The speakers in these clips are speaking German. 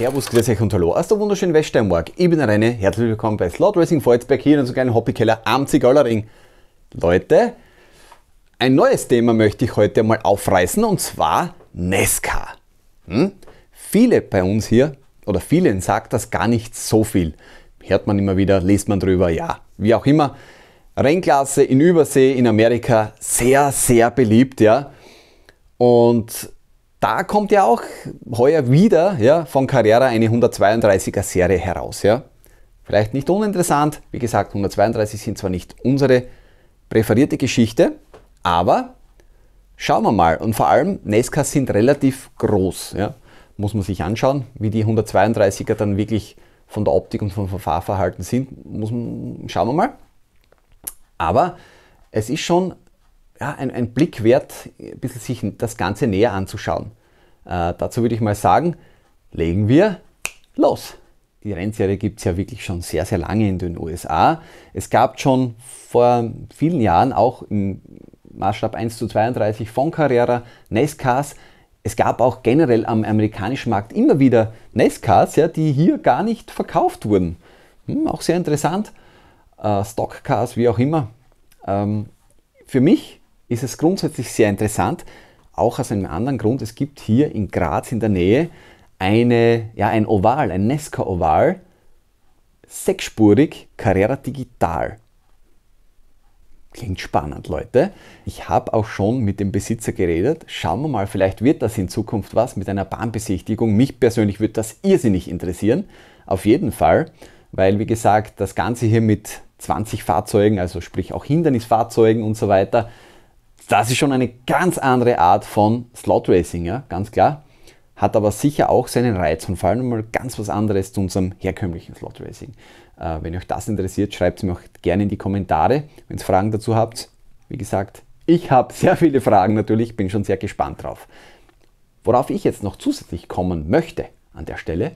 Servus, grüß euch und hallo aus der wunderschönen Weststeiermark. Ich bin René, herzlich willkommen bei Slot Racing Volzberg hier in unserem kleinen Hobbykeller am Zigeulerring. Leute, ein neues Thema möchte ich heute mal aufreißen und zwar NESCA. Hm? Viele bei uns hier oder vielen sagt das gar nicht so viel. Hört man immer wieder, liest man drüber, ja, wie auch immer. Rennklasse in Übersee, in Amerika, sehr, sehr beliebt, ja. Und da kommt ja auch heuer wieder ja, von Carrera eine 132er Serie heraus. Ja. Vielleicht nicht uninteressant, wie gesagt, 132 sind zwar nicht unsere präferierte Geschichte, aber schauen wir mal. Und vor allem, Nescas sind relativ groß. Ja. Muss man sich anschauen, wie die 132er dann wirklich von der Optik und vom Fahrverhalten sind. Muss man, schauen wir mal. Aber es ist schon ja, ein, ein, Blick wert, ein bisschen sich das Ganze näher anzuschauen. Äh, dazu würde ich mal sagen, legen wir los. Die Rennserie gibt es ja wirklich schon sehr, sehr lange in den USA. Es gab schon vor vielen Jahren auch im Maßstab 1 zu 32 von Carrera NASCARs. Es gab auch generell am amerikanischen Markt immer wieder NASCARs, e ja, die hier gar nicht verkauft wurden. Hm, auch sehr interessant. Äh, Stockcars, wie auch immer. Ähm, für mich ist es grundsätzlich sehr interessant, auch aus einem anderen Grund. Es gibt hier in Graz in der Nähe eine, ja, ein Oval, ein Nesca-Oval, sechsspurig, Carrera Digital. Klingt spannend, Leute. Ich habe auch schon mit dem Besitzer geredet. Schauen wir mal, vielleicht wird das in Zukunft was mit einer Bahnbesichtigung. Mich persönlich würde das irrsinnig interessieren. Auf jeden Fall, weil wie gesagt, das Ganze hier mit 20 Fahrzeugen, also sprich auch Hindernisfahrzeugen und so weiter, das ist schon eine ganz andere Art von Slot Racing, ja, ganz klar. Hat aber sicher auch seinen Reiz und vor allem mal ganz was anderes zu unserem herkömmlichen Slot Racing. Äh, wenn euch das interessiert, schreibt es mir auch gerne in die Kommentare, wenn ihr Fragen dazu habt. Wie gesagt, ich habe sehr viele Fragen natürlich, bin schon sehr gespannt drauf. Worauf ich jetzt noch zusätzlich kommen möchte an der Stelle,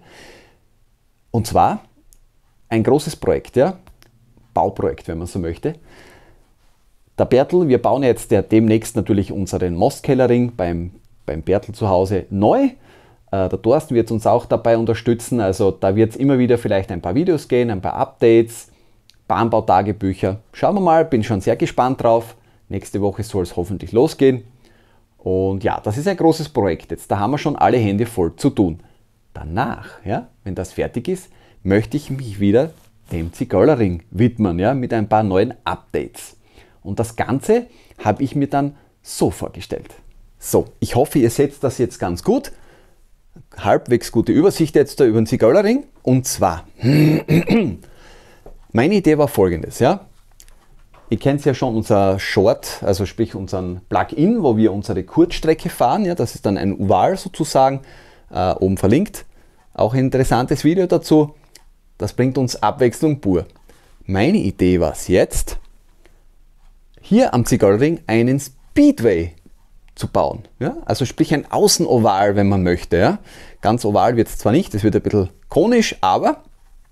und zwar ein großes Projekt, ja, Bauprojekt, wenn man so möchte. Der Bertel, wir bauen jetzt der, demnächst natürlich unseren Mostkellerring beim, beim Bertel zu Hause neu. Äh, der Thorsten wird uns auch dabei unterstützen. Also da wird es immer wieder vielleicht ein paar Videos gehen, ein paar Updates, Bahnbautagebücher. Schauen wir mal, bin schon sehr gespannt drauf. Nächste Woche soll es hoffentlich losgehen. Und ja, das ist ein großes Projekt. Jetzt, da haben wir schon alle Hände voll zu tun. Danach, ja, wenn das fertig ist, möchte ich mich wieder dem Zigeulerring widmen, ja, mit ein paar neuen Updates. Und das Ganze habe ich mir dann so vorgestellt. So, ich hoffe, ihr seht das jetzt ganz gut. Halbwegs gute Übersicht jetzt da über den Sigöllering. Und zwar, meine Idee war folgendes, ja. Ihr kennt ja schon unser Short, also sprich unseren Plug-in, wo wir unsere Kurzstrecke fahren. Ja, das ist dann ein Oval sozusagen, äh, oben verlinkt. Auch ein interessantes Video dazu. Das bringt uns Abwechslung pur. Meine Idee war es jetzt, hier am Zigarrenring einen Speedway zu bauen. Ja? Also sprich ein Außenoval, wenn man möchte. Ja? Ganz oval wird es zwar nicht, es wird ein bisschen konisch, aber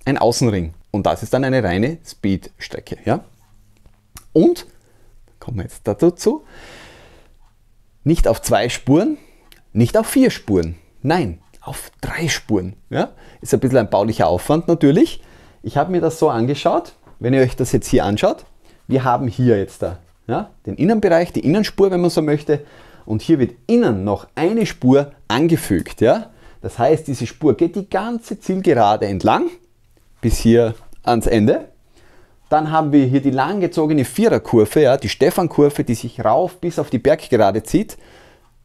ein Außenring. Und das ist dann eine reine Speedstrecke. Ja? Und, kommen wir jetzt dazu, nicht auf zwei Spuren, nicht auf vier Spuren. Nein, auf drei Spuren. Ja? Ist ein bisschen ein baulicher Aufwand natürlich. Ich habe mir das so angeschaut, wenn ihr euch das jetzt hier anschaut, wir haben hier jetzt da ja, den Innenbereich, die Innenspur, wenn man so möchte. Und hier wird innen noch eine Spur angefügt. Ja? Das heißt, diese Spur geht die ganze Zielgerade entlang bis hier ans Ende. Dann haben wir hier die langgezogene Viererkurve, ja, die Stefan-Kurve, die sich rauf bis auf die Berggerade zieht.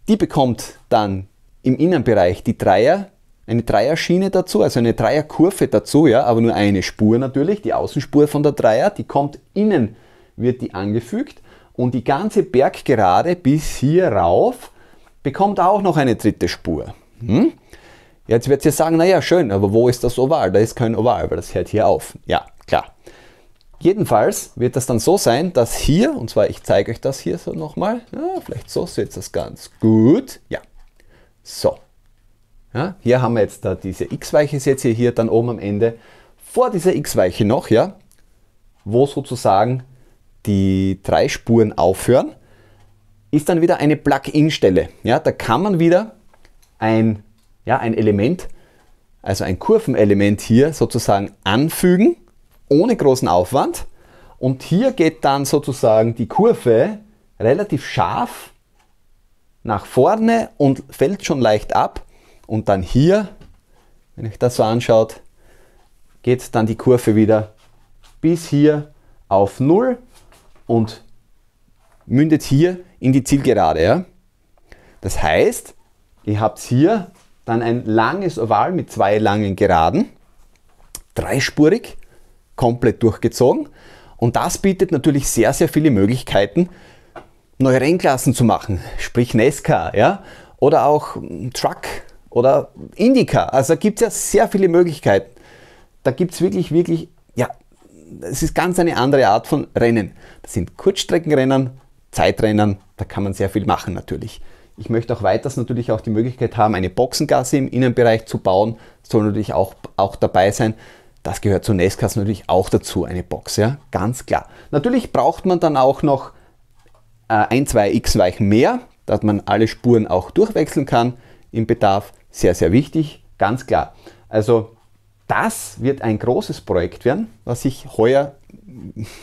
Die bekommt dann im Innenbereich die Dreier, eine Dreierschiene dazu, also eine Dreierkurve dazu, ja, aber nur eine Spur natürlich, die Außenspur von der Dreier, die kommt innen wird die angefügt und die ganze Berggerade bis hier rauf bekommt auch noch eine dritte Spur. Hm? Jetzt wird sie sagen, naja, schön, aber wo ist das Oval? Da ist kein Oval, weil das hört hier auf. Ja, klar. Jedenfalls wird das dann so sein, dass hier, und zwar ich zeige euch das hier so nochmal, ja, vielleicht so seht das ganz gut. Ja, so. Ja, hier haben wir jetzt da diese X-Weiche, seht ihr hier dann oben am Ende, vor dieser X-Weiche noch, ja, wo sozusagen die drei Spuren aufhören, ist dann wieder eine Plug-in-Stelle. Ja, da kann man wieder ein, ja, ein Element, also ein Kurvenelement hier sozusagen anfügen, ohne großen Aufwand. Und hier geht dann sozusagen die Kurve relativ scharf nach vorne und fällt schon leicht ab. Und dann hier, wenn ich das so anschaut, geht dann die Kurve wieder bis hier auf 0 und mündet hier in die Zielgerade. Ja? Das heißt, ihr habt hier dann ein langes Oval mit zwei langen Geraden, dreispurig, komplett durchgezogen. Und das bietet natürlich sehr, sehr viele Möglichkeiten, neue Rennklassen zu machen, sprich Nesca ja? oder auch hm, Truck oder Indica. Also gibt es ja sehr viele Möglichkeiten. Da gibt es wirklich, wirklich es ist ganz eine andere Art von Rennen. Das sind Kurzstreckenrennen, Zeitrennen, da kann man sehr viel machen natürlich. Ich möchte auch weiters natürlich auch die Möglichkeit haben, eine Boxengasse im Innenbereich zu bauen. Das soll natürlich auch, auch dabei sein. Das gehört zu NASCARs natürlich auch dazu, eine Box, ja, ganz klar. Natürlich braucht man dann auch noch äh, ein, zwei X-Weichen mehr, dass man alle Spuren auch durchwechseln kann im Bedarf. Sehr, sehr wichtig, ganz klar. Also das wird ein großes Projekt werden, was ich heuer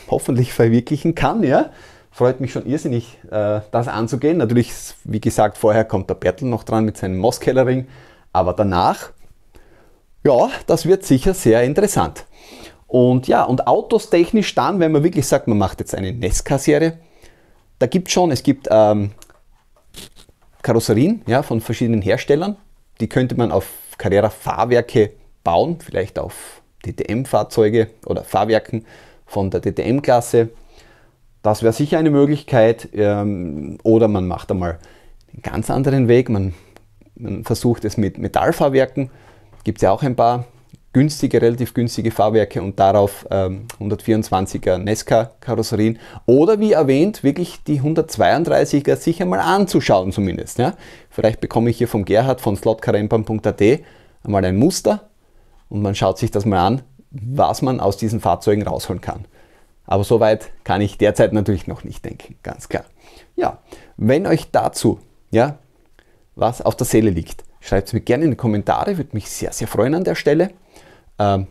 hoffentlich verwirklichen kann. Ja? Freut mich schon irrsinnig, äh, das anzugehen. Natürlich, wie gesagt, vorher kommt der Bertel noch dran mit seinem Moskellering, aber danach, ja, das wird sicher sehr interessant. Und ja, und Autos technisch dann, wenn man wirklich sagt, man macht jetzt eine Nesca-Serie, da gibt es schon, es gibt ähm, Karosserien ja, von verschiedenen Herstellern, die könnte man auf Carrera Fahrwerke bauen, vielleicht auf DTM-Fahrzeuge oder Fahrwerken von der DTM-Klasse. Das wäre sicher eine Möglichkeit. Ähm, oder man macht einmal einen ganz anderen Weg. Man, man versucht es mit Metallfahrwerken. Gibt es ja auch ein paar günstige, relativ günstige Fahrwerke und darauf ähm, 124er Nesca-Karosserien. Oder wie erwähnt, wirklich die 132er sich einmal anzuschauen zumindest. Ja? Vielleicht bekomme ich hier vom Gerhard von slotkarempern.at einmal ein Muster und man schaut sich das mal an, was man aus diesen Fahrzeugen rausholen kann. Aber soweit kann ich derzeit natürlich noch nicht denken, ganz klar. Ja, wenn euch dazu ja, was auf der Seele liegt, schreibt es mir gerne in die Kommentare, würde mich sehr, sehr freuen an der Stelle. Ähm,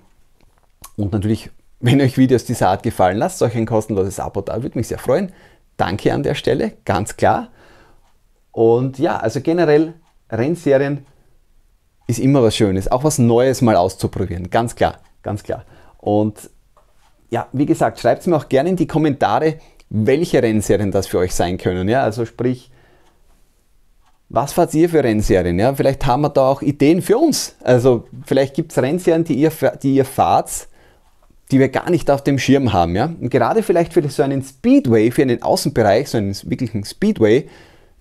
und natürlich, wenn euch Videos dieser Art gefallen, lasst euch ein kostenloses Abo da, würde mich sehr freuen. Danke an der Stelle, ganz klar. Und ja, also generell Rennserien ist immer was Schönes. Auch was Neues mal auszuprobieren. Ganz klar, ganz klar. Und ja, wie gesagt, schreibt es mir auch gerne in die Kommentare, welche Rennserien das für euch sein können. Ja, also sprich, was fahrt ihr für Rennserien? Ja, vielleicht haben wir da auch Ideen für uns. Also vielleicht gibt es Rennserien, die ihr, die ihr fahrt, die wir gar nicht auf dem Schirm haben. Ja? Und gerade vielleicht für so einen Speedway, für einen Außenbereich, so einen wirklichen Speedway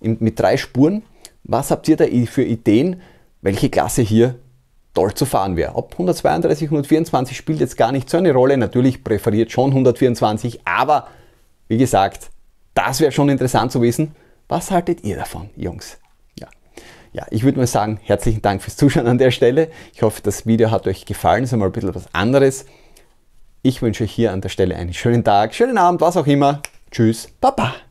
mit drei Spuren, was habt ihr da für Ideen, welche Klasse hier toll zu fahren wäre. Ob 132, 124 spielt jetzt gar nicht so eine Rolle. Natürlich präferiert schon 124, aber wie gesagt, das wäre schon interessant zu wissen. Was haltet ihr davon, Jungs? Ja, ja ich würde mal sagen, herzlichen Dank fürs Zuschauen an der Stelle. Ich hoffe, das Video hat euch gefallen. ist einmal ein bisschen was anderes. Ich wünsche euch hier an der Stelle einen schönen Tag, schönen Abend, was auch immer. Tschüss, Baba.